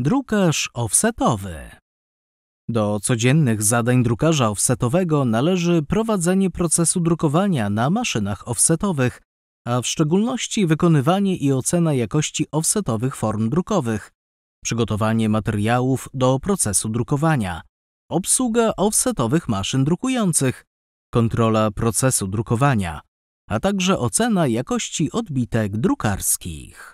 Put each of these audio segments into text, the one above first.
Drukarz offsetowy. Do codziennych zadań drukarza offsetowego należy prowadzenie procesu drukowania na maszynach offsetowych, a w szczególności wykonywanie i ocena jakości offsetowych form drukowych, przygotowanie materiałów do procesu drukowania, obsługa offsetowych maszyn drukujących, kontrola procesu drukowania, a także ocena jakości odbitek drukarskich.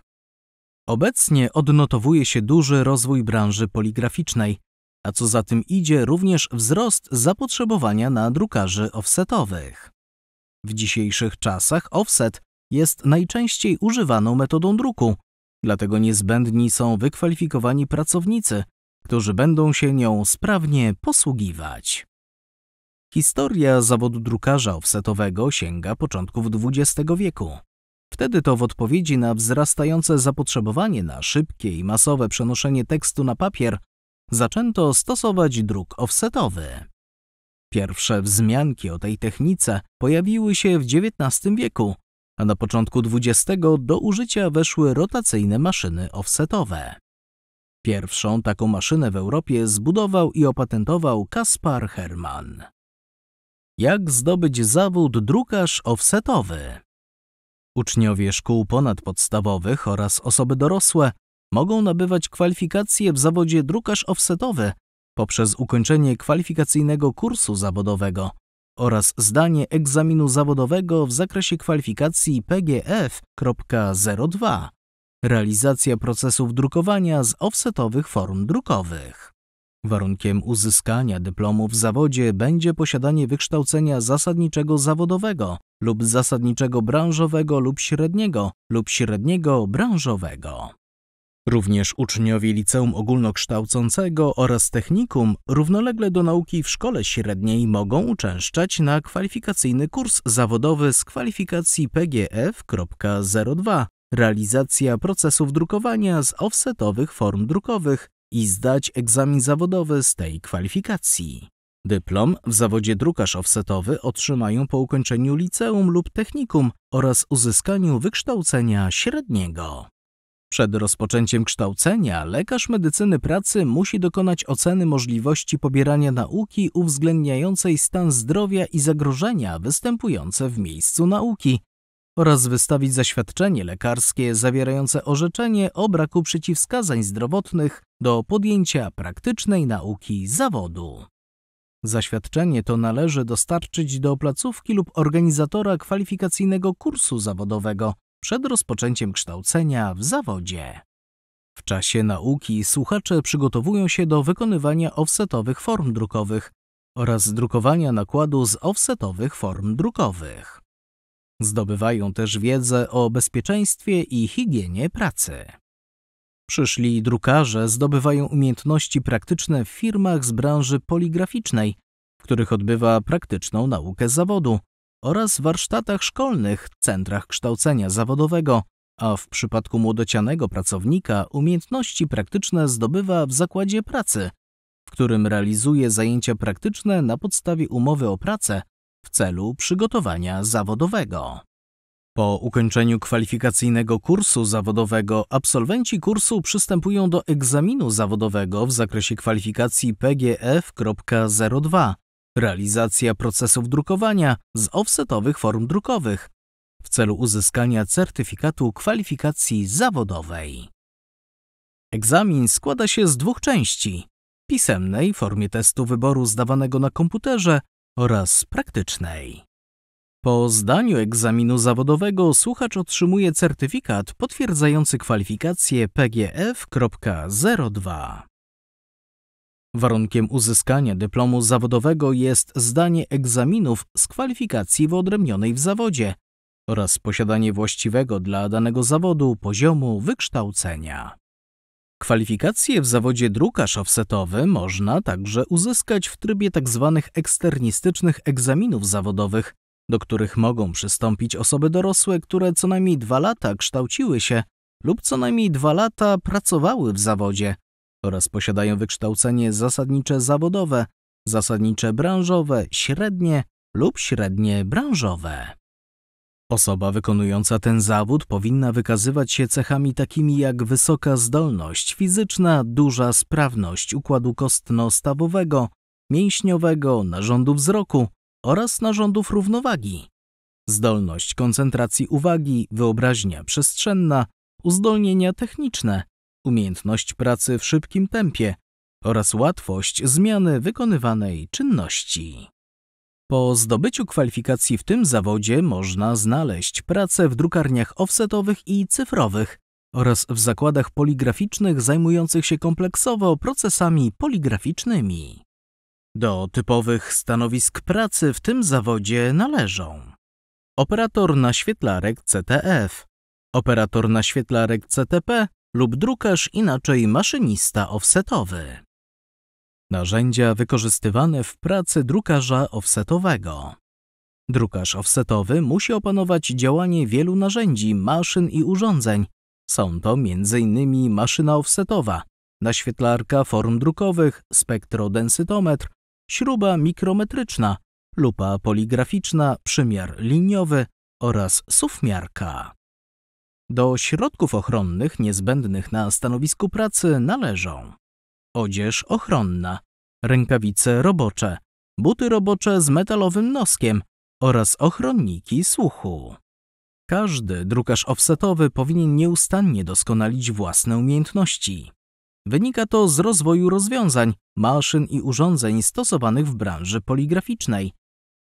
Obecnie odnotowuje się duży rozwój branży poligraficznej, a co za tym idzie również wzrost zapotrzebowania na drukarzy offsetowych. W dzisiejszych czasach offset jest najczęściej używaną metodą druku, dlatego niezbędni są wykwalifikowani pracownicy, którzy będą się nią sprawnie posługiwać. Historia zawodu drukarza offsetowego sięga początków XX wieku. Wtedy to w odpowiedzi na wzrastające zapotrzebowanie na szybkie i masowe przenoszenie tekstu na papier zaczęto stosować druk offsetowy. Pierwsze wzmianki o tej technice pojawiły się w XIX wieku, a na początku XX do użycia weszły rotacyjne maszyny offsetowe. Pierwszą taką maszynę w Europie zbudował i opatentował Kaspar Hermann. Jak zdobyć zawód drukarz offsetowy? Uczniowie szkół ponadpodstawowych oraz osoby dorosłe mogą nabywać kwalifikacje w zawodzie drukarz offsetowy poprzez ukończenie kwalifikacyjnego kursu zawodowego oraz zdanie egzaminu zawodowego w zakresie kwalifikacji PGF.02. Realizacja procesów drukowania z offsetowych form drukowych. Warunkiem uzyskania dyplomu w zawodzie będzie posiadanie wykształcenia zasadniczego zawodowego lub zasadniczego branżowego lub średniego lub średniego branżowego. Również uczniowie liceum ogólnokształcącego oraz technikum równolegle do nauki w szkole średniej mogą uczęszczać na kwalifikacyjny kurs zawodowy z kwalifikacji PGF.02 Realizacja procesów drukowania z offsetowych form drukowych i zdać egzamin zawodowy z tej kwalifikacji. Dyplom w zawodzie drukarz offsetowy otrzymają po ukończeniu liceum lub technikum oraz uzyskaniu wykształcenia średniego. Przed rozpoczęciem kształcenia lekarz medycyny pracy musi dokonać oceny możliwości pobierania nauki uwzględniającej stan zdrowia i zagrożenia występujące w miejscu nauki oraz wystawić zaświadczenie lekarskie zawierające orzeczenie o braku przeciwwskazań zdrowotnych do podjęcia praktycznej nauki zawodu. Zaświadczenie to należy dostarczyć do placówki lub organizatora kwalifikacyjnego kursu zawodowego przed rozpoczęciem kształcenia w zawodzie. W czasie nauki słuchacze przygotowują się do wykonywania offsetowych form drukowych oraz drukowania nakładu z offsetowych form drukowych. Zdobywają też wiedzę o bezpieczeństwie i higienie pracy. Przyszli drukarze zdobywają umiejętności praktyczne w firmach z branży poligraficznej, w których odbywa praktyczną naukę zawodu, oraz warsztatach szkolnych, centrach kształcenia zawodowego, a w przypadku młodocianego pracownika umiejętności praktyczne zdobywa w zakładzie pracy, w którym realizuje zajęcia praktyczne na podstawie umowy o pracę w celu przygotowania zawodowego. Po ukończeniu kwalifikacyjnego kursu zawodowego absolwenci kursu przystępują do egzaminu zawodowego w zakresie kwalifikacji PGF.02 realizacja procesów drukowania z offsetowych form drukowych w celu uzyskania certyfikatu kwalifikacji zawodowej. Egzamin składa się z dwóch części: pisemnej w formie testu wyboru zdawanego na komputerze oraz praktycznej. Po zdaniu egzaminu zawodowego słuchacz otrzymuje certyfikat potwierdzający kwalifikację PGF.02. Warunkiem uzyskania dyplomu zawodowego jest zdanie egzaminów z kwalifikacji wyodrębnionej w zawodzie oraz posiadanie właściwego dla danego zawodu poziomu wykształcenia. Kwalifikacje w zawodzie drukarz offsetowy można także uzyskać w trybie tzw. Tak eksternistycznych egzaminów zawodowych, do których mogą przystąpić osoby dorosłe, które co najmniej dwa lata kształciły się lub co najmniej dwa lata pracowały w zawodzie oraz posiadają wykształcenie zasadnicze zawodowe, zasadnicze branżowe, średnie lub średnie branżowe. Osoba wykonująca ten zawód powinna wykazywać się cechami takimi jak wysoka zdolność fizyczna, duża sprawność układu kostno-stawowego, mięśniowego, narządu wzroku, oraz narządów równowagi. Zdolność koncentracji uwagi, wyobraźnia przestrzenna, uzdolnienia techniczne, umiejętność pracy w szybkim tempie oraz łatwość zmiany wykonywanej czynności. Po zdobyciu kwalifikacji w tym zawodzie można znaleźć pracę w drukarniach offsetowych i cyfrowych oraz w zakładach poligraficznych zajmujących się kompleksowo procesami poligraficznymi. Do typowych stanowisk pracy w tym zawodzie należą operator naświetlarek CTF, operator naświetlarek CTP lub drukarz inaczej maszynista offsetowy. Narzędzia wykorzystywane w pracy drukarza offsetowego. Drukarz offsetowy musi opanować działanie wielu narzędzi, maszyn i urządzeń. Są to m.in. maszyna offsetowa, naświetlarka form drukowych, spektrodensytometr, śruba mikrometryczna, lupa poligraficzna, przymiar liniowy oraz sufmiarka. Do środków ochronnych niezbędnych na stanowisku pracy należą odzież ochronna, rękawice robocze, buty robocze z metalowym noskiem oraz ochronniki słuchu. Każdy drukarz offsetowy powinien nieustannie doskonalić własne umiejętności. Wynika to z rozwoju rozwiązań, maszyn i urządzeń stosowanych w branży poligraficznej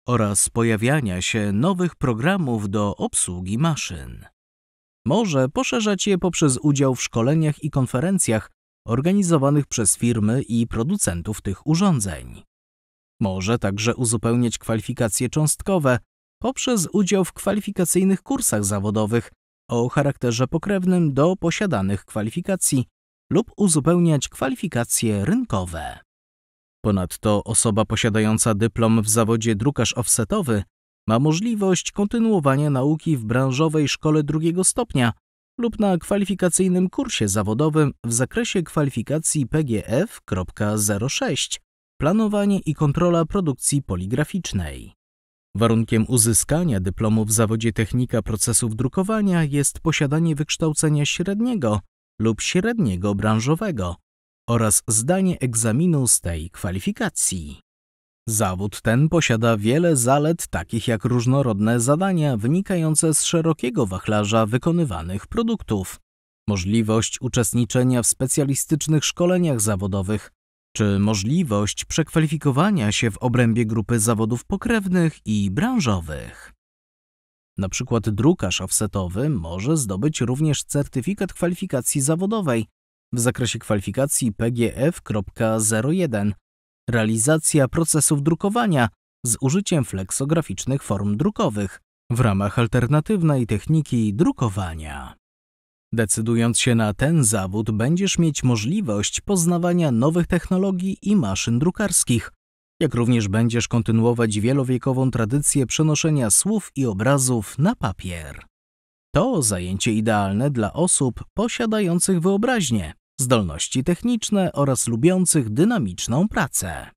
oraz pojawiania się nowych programów do obsługi maszyn. Może poszerzać je poprzez udział w szkoleniach i konferencjach organizowanych przez firmy i producentów tych urządzeń. Może także uzupełniać kwalifikacje cząstkowe poprzez udział w kwalifikacyjnych kursach zawodowych o charakterze pokrewnym do posiadanych kwalifikacji lub uzupełniać kwalifikacje rynkowe. Ponadto osoba posiadająca dyplom w zawodzie drukarz offsetowy ma możliwość kontynuowania nauki w branżowej szkole drugiego stopnia lub na kwalifikacyjnym kursie zawodowym w zakresie kwalifikacji PGF.06 Planowanie i kontrola produkcji poligraficznej. Warunkiem uzyskania dyplomu w zawodzie technika procesów drukowania jest posiadanie wykształcenia średniego lub średniego branżowego oraz zdanie egzaminu z tej kwalifikacji. Zawód ten posiada wiele zalet, takich jak różnorodne zadania wynikające z szerokiego wachlarza wykonywanych produktów, możliwość uczestniczenia w specjalistycznych szkoleniach zawodowych czy możliwość przekwalifikowania się w obrębie grupy zawodów pokrewnych i branżowych. Na przykład drukarz offsetowy może zdobyć również certyfikat kwalifikacji zawodowej w zakresie kwalifikacji PGF.01 realizacja procesów drukowania z użyciem fleksograficznych form drukowych w ramach alternatywnej techniki drukowania. Decydując się na ten zawód, będziesz mieć możliwość poznawania nowych technologii i maszyn drukarskich jak również będziesz kontynuować wielowiekową tradycję przenoszenia słów i obrazów na papier. To zajęcie idealne dla osób posiadających wyobraźnię, zdolności techniczne oraz lubiących dynamiczną pracę.